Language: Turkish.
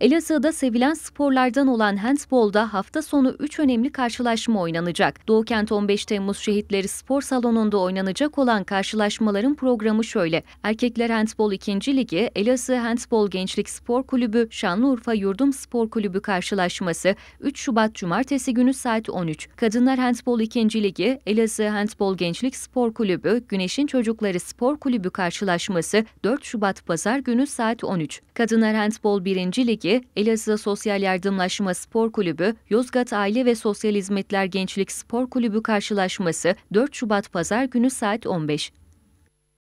Elazığ'da sevilen sporlardan olan handbolda hafta sonu 3 önemli karşılaşma oynanacak. Doğukent 15 Temmuz Şehitleri Spor Salonu'nda oynanacak olan karşılaşmaların programı şöyle. Erkekler Handbol 2. Ligi, Elazığ Handbol Gençlik Spor Kulübü, Şanlıurfa Yurdum Spor Kulübü karşılaşması 3 Şubat Cumartesi günü saat 13. Kadınlar Handbol 2. Ligi, Elazığ Handbol Gençlik Spor Kulübü, Güneş'in Çocukları Spor Kulübü karşılaşması 4 Şubat Pazar günü saat 13. Kadınlar Handbol 1. Ligi, Derneği, Elazığ Sosyal Yardımlaşma Spor Kulübü, Yozgat Aile ve Sosyal Hizmetler Gençlik Spor Kulübü karşılaşması 4 Şubat Pazar günü saat 15.